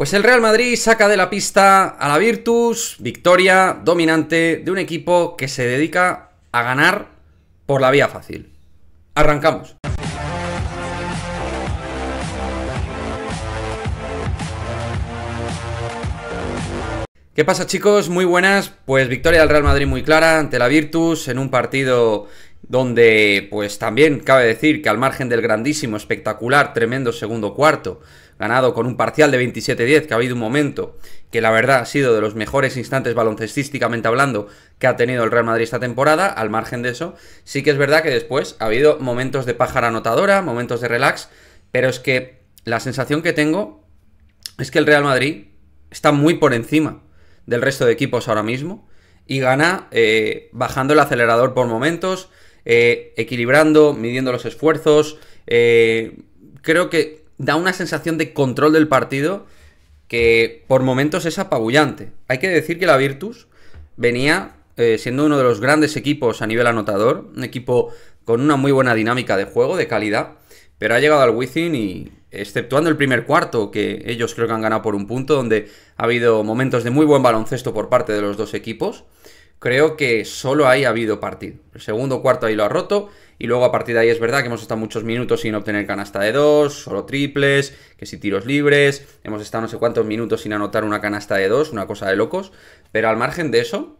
Pues el Real Madrid saca de la pista a la Virtus, victoria dominante de un equipo que se dedica a ganar por la vía fácil. Arrancamos. ¿Qué pasa chicos? Muy buenas. Pues victoria del Real Madrid muy clara ante la Virtus en un partido donde pues también cabe decir que al margen del grandísimo, espectacular, tremendo segundo cuarto, ganado con un parcial de 27-10, que ha habido un momento que la verdad ha sido de los mejores instantes baloncestísticamente hablando que ha tenido el Real Madrid esta temporada, al margen de eso, sí que es verdad que después ha habido momentos de pájara anotadora, momentos de relax, pero es que la sensación que tengo es que el Real Madrid está muy por encima del resto de equipos ahora mismo y gana eh, bajando el acelerador por momentos, eh, equilibrando, midiendo los esfuerzos. Eh, creo que da una sensación de control del partido que por momentos es apabullante. Hay que decir que la Virtus venía eh, siendo uno de los grandes equipos a nivel anotador, un equipo con una muy buena dinámica de juego, de calidad, pero ha llegado al Wizzing y exceptuando el primer cuarto, que ellos creo que han ganado por un punto, donde ha habido momentos de muy buen baloncesto por parte de los dos equipos, creo que solo ahí ha habido partido. El segundo cuarto ahí lo ha roto y luego a partir de ahí es verdad que hemos estado muchos minutos sin obtener canasta de dos, solo triples, que si tiros libres, hemos estado no sé cuántos minutos sin anotar una canasta de dos, una cosa de locos, pero al margen de eso,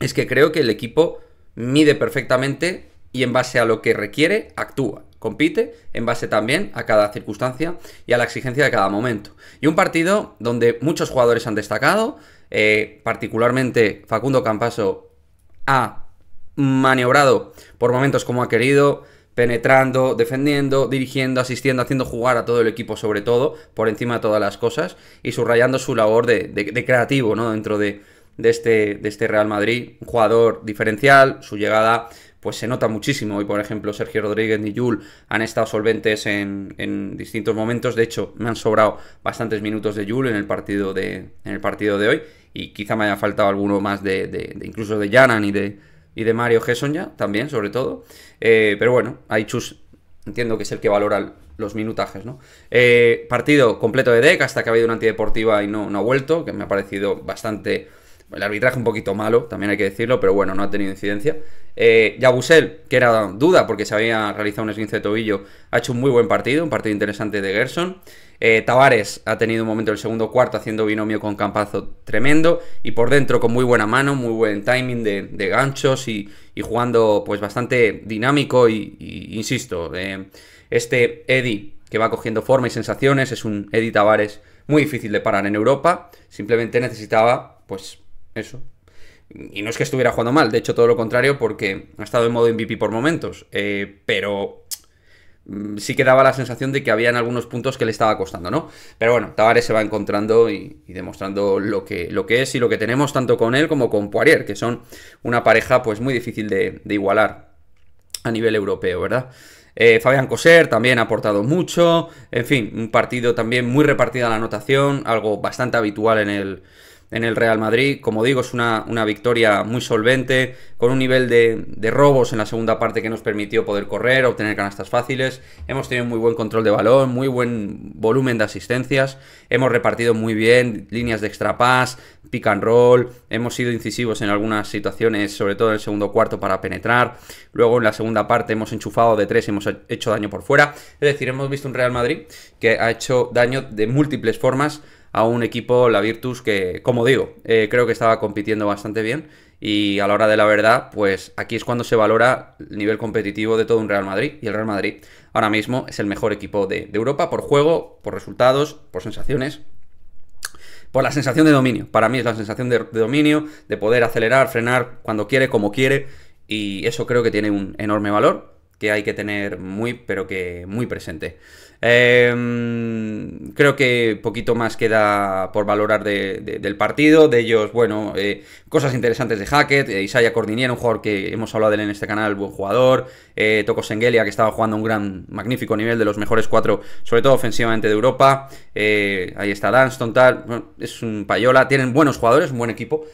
es que creo que el equipo mide perfectamente y en base a lo que requiere actúa. Compite en base también a cada circunstancia y a la exigencia de cada momento. Y un partido donde muchos jugadores han destacado, eh, particularmente Facundo Campaso, ha maniobrado por momentos como ha querido, penetrando, defendiendo, dirigiendo, asistiendo, haciendo jugar a todo el equipo sobre todo, por encima de todas las cosas, y subrayando su labor de, creativo ¿no? dentro de, este, de este Real Madrid. Un jugador diferencial, su llegada pues se nota muchísimo. Hoy, por ejemplo, Sergio Rodríguez ni Yul han estado solventes en, distintos momentos. De hecho, me han sobrado bastantes minutos de Yul en el partido de, en el partido de hoy. Y quizá me haya faltado alguno más de, incluso de Janan y de, y de Mario Gesson ya, también, sobre todo. Eh, pero bueno, Aichus Chus entiendo que es el que valora los minutajes, ¿no? Eh, partido completo de deck hasta que ha habido una antideportiva y no, no ha vuelto, que me ha parecido bastante el arbitraje un poquito malo, también hay que decirlo, pero bueno, no ha tenido incidencia. Eh, Yabusel, que era duda porque se había realizado un esguince de tobillo, ha hecho un muy buen partido, un partido interesante de Gerson. Eh, Tavares ha tenido un momento el segundo cuarto haciendo binomio con Campazo tremendo y por dentro con muy buena mano, muy buen timing de, ganchos y, jugando pues bastante dinámico y, insisto, eh, este Eddie que va cogiendo forma y sensaciones es un Eddie Tavares muy difícil de parar en Europa, simplemente necesitaba pues eso. Y no es que estuviera jugando mal, de hecho todo lo contrario porque ha estado en modo MVP por momentos, eh, pero mm, sí que daba la sensación de que había en algunos puntos que le estaba costando, ¿no? Pero bueno, Tavares se va encontrando y, demostrando lo que, lo que es y lo que tenemos tanto con él como con Poirier, que son una pareja pues muy difícil de, igualar a nivel europeo, ¿verdad? Eh, Fabián Coser también ha aportado mucho, en fin, un partido también muy repartida la anotación, algo bastante habitual en el, en el Real Madrid. Como digo, es una, victoria muy solvente, con un nivel de, robos en la segunda parte que nos permitió poder correr, obtener canastas fáciles. Hemos tenido muy buen control de balón, muy buen volumen de asistencias. Hemos repartido muy bien líneas de extrapas pick and roll. Hemos sido incisivos en algunas situaciones, sobre todo en el segundo cuarto, para penetrar. Luego en la segunda parte hemos enchufado de tres y hemos hecho daño por fuera. Es decir, hemos visto un Real Madrid que ha hecho daño de múltiples formas a un equipo, la Virtus, que, como digo, eh, creo que estaba compitiendo bastante bien. Y a la hora de la verdad, pues aquí es cuando se valora el nivel competitivo de todo un Real Madrid. Y el Real Madrid ahora mismo es el mejor equipo de, Europa por juego, por resultados, por sensaciones, por la sensación de dominio. Para mí es la sensación de, dominio, de poder acelerar, frenar cuando quiere, como quiere, y eso creo que tiene un enorme valor que hay que tener muy, pero que muy presente. Em, creo que poquito más queda por valorar del partido. De ellos, bueno, eh, cosas interesantes de Hackett. Eh, Isaiah Cordinier, un jugador que hemos hablado de él en este canal, buen jugador. Eh, Toko Sengelia, que estaba jugando un gran, magnífico nivel, de los mejores cuatro, sobre todo ofensivamente de Europa. ahí está Danston, tal. es un payola. Tienen buenos jugadores, un buen equipo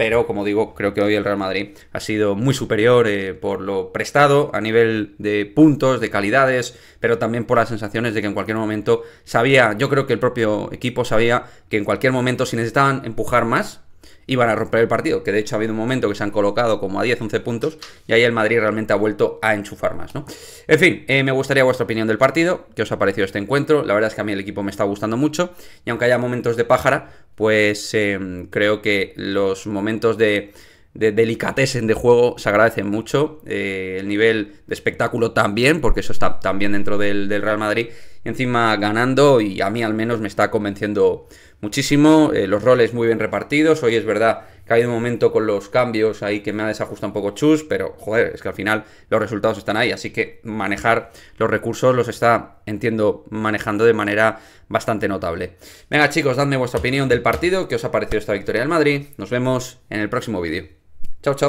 pero como digo, creo que hoy el Real Madrid ha sido muy superior eh, por lo prestado a nivel de puntos, de calidades, pero también por las sensaciones de que en cualquier momento sabía, yo creo que el propio equipo sabía que en cualquier momento si necesitaban empujar más, iban a romper el partido, que de hecho ha habido un momento que se han colocado como a 10, 11 puntos y ahí el Madrid realmente ha vuelto a enchufar más, ¿no? En fin, eh, me gustaría vuestra opinión del partido, qué os ha parecido este encuentro, la verdad es que a mí el equipo me está gustando mucho y aunque haya momentos de pájara, pues em, creo que los momentos de de delicatessen de juego se agradecen mucho. Eh, el nivel de espectáculo también, porque eso está también dentro del, Real Madrid. Encima ganando y a mí al menos me está convenciendo muchísimo. Eh, los roles muy bien repartidos. Hoy es verdad ha un momento con los cambios ahí que me ha desajustado un poco Chus, pero joder, es que al final los resultados están ahí, así que manejar los recursos los está, entiendo, manejando de manera bastante notable. Venga chicos, dadme vuestra opinión del partido, qué os ha parecido esta victoria del Madrid, nos vemos en el próximo vídeo. Chao, chao.